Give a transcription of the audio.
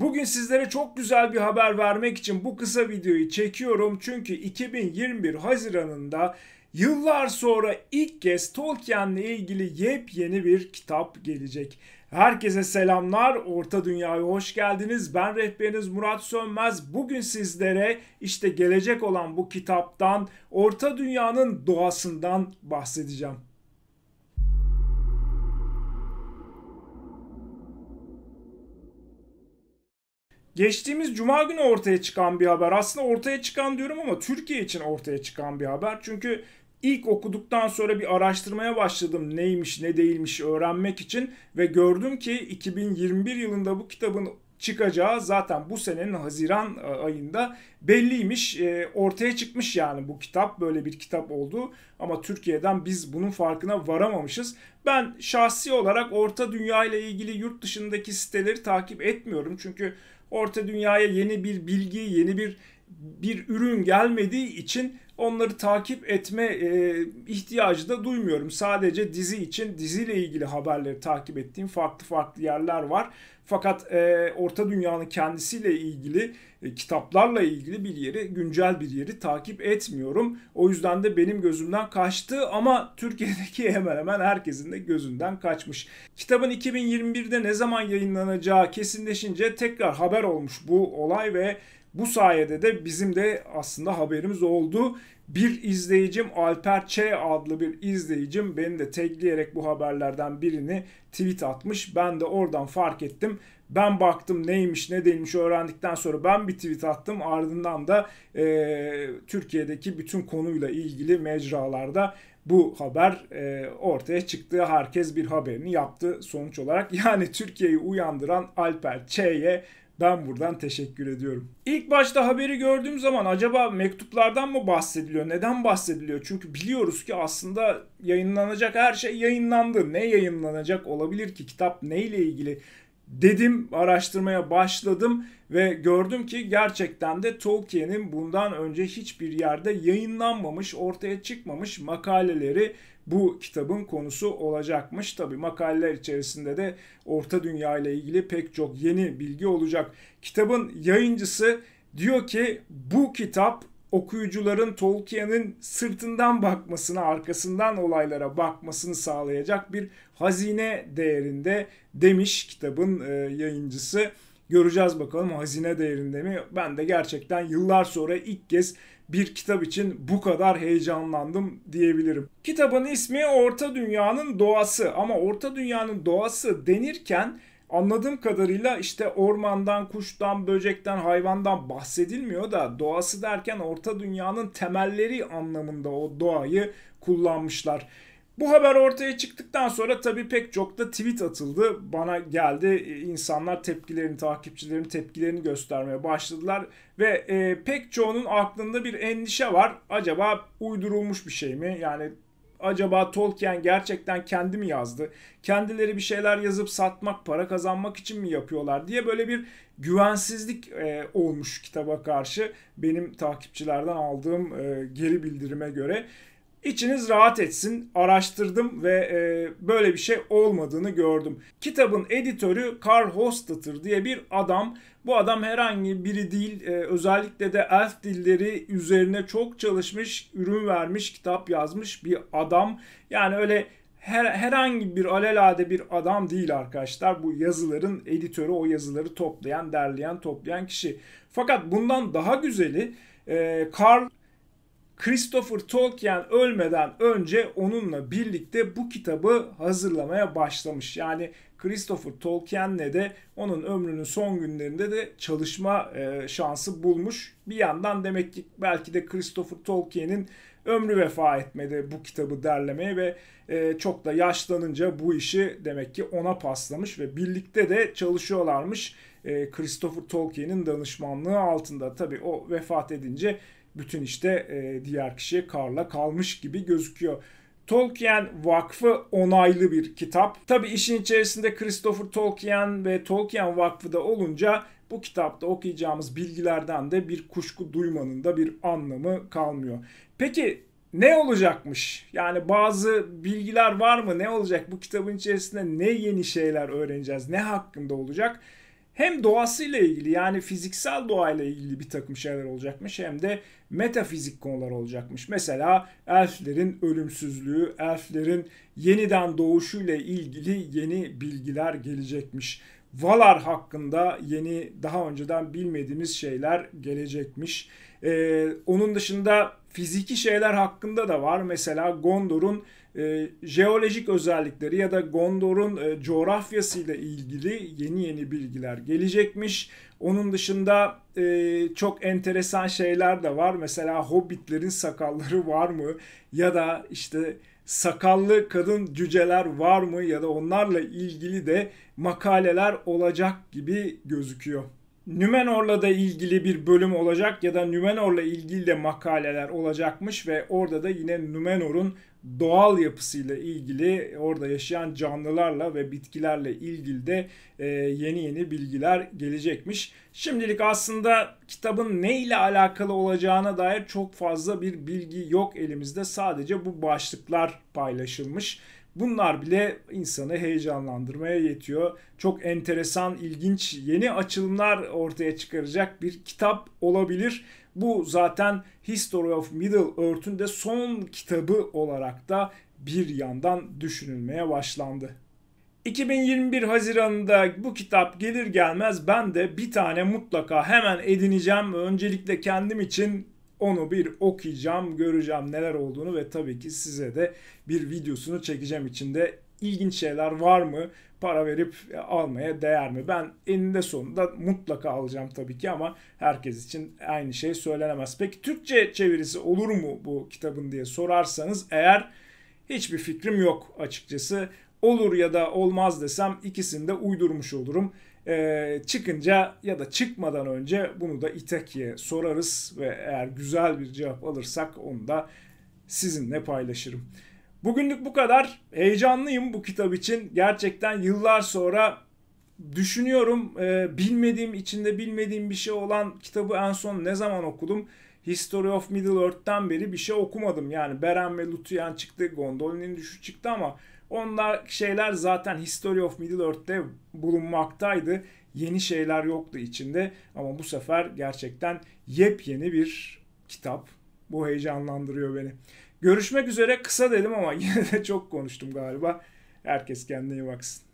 Bugün sizlere çok güzel bir haber vermek için bu kısa videoyu çekiyorum. Çünkü 2021 Haziran'ında yıllar sonra ilk kez Tolkien'le ilgili yepyeni bir kitap gelecek. Herkese selamlar, Orta Dünya'ya hoş geldiniz. Ben rehberiniz Murat Sönmez. Bugün sizlere işte gelecek olan bu kitaptan, Orta Dünya'nın doğasından bahsedeceğim. Geçtiğimiz cuma günü ortaya çıkan bir haber. Aslında ortaya çıkan diyorum ama Türkiye için ortaya çıkan bir haber. Çünkü ilk okuduktan sonra bir araştırmaya başladım neymiş ne değilmiş öğrenmek için ve gördüm ki 2021 yılında bu kitabın çıkacağı zaten bu senenin Haziran e, ayında belliymiş. E, ortaya çıkmış yani bu kitap böyle bir kitap oldu ama Türkiye'den biz bunun farkına varamamışız. Ben şahsi olarak Orta Dünya ile ilgili yurt dışındaki siteleri takip etmiyorum çünkü Orta Dünya'ya yeni bir bilgi, yeni bir bir ürün gelmediği için onları takip etme e, ihtiyacı da duymuyorum. Sadece dizi için diziyle ilgili haberleri takip ettiğim farklı farklı yerler var. Fakat e, Orta Dünya'nın kendisiyle ilgili e, kitaplarla ilgili bir yeri, güncel bir yeri takip etmiyorum. O yüzden de benim gözümden kaçtı ama Türkiye'deki hemen hemen herkesin de gözünden kaçmış. Kitabın 2021'de ne zaman yayınlanacağı kesinleşince tekrar haber olmuş bu olay ve bu sayede de bizim de aslında haberimiz oldu. Bir izleyicim Alper Ç adlı bir izleyicim beni de tagleyerek bu haberlerden birini tweet atmış. Ben de oradan fark ettim. Ben baktım neymiş ne değilmiş öğrendikten sonra ben bir tweet attım. Ardından da e, Türkiye'deki bütün konuyla ilgili mecralarda bu haber e, ortaya çıktı. Herkes bir haberini yaptı sonuç olarak. Yani Türkiye'yi uyandıran Alper Ç'ye ben buradan teşekkür ediyorum. İlk başta haberi gördüğüm zaman acaba mektuplardan mı bahsediliyor? Neden bahsediliyor? Çünkü biliyoruz ki aslında yayınlanacak her şey yayınlandı. Ne yayınlanacak olabilir ki? Kitap neyle ilgili dedim, araştırmaya başladım ve gördüm ki gerçekten de Tolkien'in bundan önce hiçbir yerde yayınlanmamış, ortaya çıkmamış makaleleri bu kitabın konusu olacakmış. Tabi makaleler içerisinde de Orta Dünya ile ilgili pek çok yeni bilgi olacak. Kitabın yayıncısı diyor ki bu kitap okuyucuların Tolkien'in sırtından bakmasını, arkasından olaylara bakmasını sağlayacak bir hazine değerinde demiş kitabın e, yayıncısı. Göreceğiz bakalım hazine değerinde mi? Ben de gerçekten yıllar sonra ilk kez bir kitap için bu kadar heyecanlandım diyebilirim. Kitabın ismi Orta Dünya'nın Doğası ama Orta Dünya'nın Doğası denirken Anladığım kadarıyla işte ormandan, kuştan, böcekten, hayvandan bahsedilmiyor da doğası derken orta dünyanın temelleri anlamında o doğayı kullanmışlar. Bu haber ortaya çıktıktan sonra tabii pek çok da tweet atıldı. Bana geldi e, insanlar tepkilerini, takipçilerin tepkilerini göstermeye başladılar. Ve e, pek çoğunun aklında bir endişe var. Acaba uydurulmuş bir şey mi? Yani acaba Tolkien gerçekten kendi mi yazdı? Kendileri bir şeyler yazıp satmak, para kazanmak için mi yapıyorlar diye böyle bir güvensizlik e, olmuş kitaba karşı benim takipçilerden aldığım e, geri bildirime göre. İçiniz rahat etsin. Araştırdım ve e, böyle bir şey olmadığını gördüm. Kitabın editörü Karl Hostetter diye bir adam. Bu adam herhangi biri değil. E, özellikle de elf dilleri üzerine çok çalışmış, ürün vermiş, kitap yazmış bir adam. Yani öyle her, herhangi bir alelade bir adam değil arkadaşlar. Bu yazıların editörü o yazıları toplayan, derleyen, toplayan kişi. Fakat bundan daha güzeli e, Karl Christopher Tolkien ölmeden önce onunla birlikte bu kitabı hazırlamaya başlamış. Yani Christopher Tolkien'le de onun ömrünün son günlerinde de çalışma e, şansı bulmuş. Bir yandan demek ki belki de Christopher Tolkien'in ömrü vefa etmedi bu kitabı derlemeye ve e, çok da yaşlanınca bu işi demek ki ona paslamış ve birlikte de çalışıyorlarmış. E, Christopher Tolkien'in danışmanlığı altında tabii o vefat edince bütün işte e, diğer kişi Karl'a kalmış gibi gözüküyor. Tolkien Vakfı onaylı bir kitap. Tabi işin içerisinde Christopher Tolkien ve Tolkien Vakfı da olunca bu kitapta okuyacağımız bilgilerden de bir kuşku duymanın da bir anlamı kalmıyor. Peki ne olacakmış? Yani bazı bilgiler var mı? Ne olacak? Bu kitabın içerisinde ne yeni şeyler öğreneceğiz? Ne hakkında olacak? hem doğasıyla ilgili yani fiziksel doğayla ilgili bir takım şeyler olacakmış hem de metafizik konular olacakmış. Mesela elflerin ölümsüzlüğü, elflerin yeniden doğuşuyla ilgili yeni bilgiler gelecekmiş. Valar hakkında yeni daha önceden bilmediğimiz şeyler gelecekmiş. Ee, onun dışında fiziki şeyler hakkında da var. Mesela Gondor'un e, jeolojik özellikleri ya da Gondor'un e, coğrafyasıyla ilgili yeni yeni bilgiler gelecekmiş. Onun dışında e, çok enteresan şeyler de var. Mesela hobbitlerin sakalları var mı? Ya da işte sakallı kadın cüceler var mı? Ya da onlarla ilgili de makaleler olacak gibi gözüküyor. Nümenor'la da ilgili bir bölüm olacak ya da Nümenor'la ilgili de makaleler olacakmış ve orada da yine Nümenor'un doğal yapısıyla ilgili orada yaşayan canlılarla ve bitkilerle ilgili de e, yeni yeni bilgiler gelecekmiş. Şimdilik aslında kitabın ne ile alakalı olacağına dair çok fazla bir bilgi yok elimizde. Sadece bu başlıklar paylaşılmış. Bunlar bile insanı heyecanlandırmaya yetiyor. Çok enteresan, ilginç, yeni açılımlar ortaya çıkaracak bir kitap olabilir. Bu zaten History of Middle Earth'ün de son kitabı olarak da bir yandan düşünülmeye başlandı. 2021 Haziran'da bu kitap gelir gelmez ben de bir tane mutlaka hemen edineceğim. Öncelikle kendim için onu bir okuyacağım, göreceğim neler olduğunu ve tabii ki size de bir videosunu çekeceğim içinde ilginç şeyler var mı? Para verip e, almaya değer mi? Ben eninde sonunda mutlaka alacağım tabii ki ama herkes için aynı şey söylenemez. Peki Türkçe çevirisi olur mu bu kitabın diye sorarsanız eğer hiçbir fikrim yok açıkçası. Olur ya da olmaz desem ikisini de uydurmuş olurum. E, çıkınca ya da çıkmadan önce bunu da İtaki'ye sorarız ve eğer güzel bir cevap alırsak onu da sizinle paylaşırım. Bugünlük bu kadar. Heyecanlıyım bu kitap için. Gerçekten yıllar sonra düşünüyorum e, bilmediğim içinde bilmediğim bir şey olan kitabı en son ne zaman okudum? History of Middle Earth'ten beri bir şey okumadım. Yani Beren ve Lutuyen çıktı, Gondolin'in düşü çıktı ama onlar şeyler zaten History of Middle Earth'te bulunmaktaydı. Yeni şeyler yoktu içinde ama bu sefer gerçekten yepyeni bir kitap. Bu heyecanlandırıyor beni. Görüşmek üzere kısa dedim ama yine de çok konuştum galiba. Herkes kendine iyi baksın.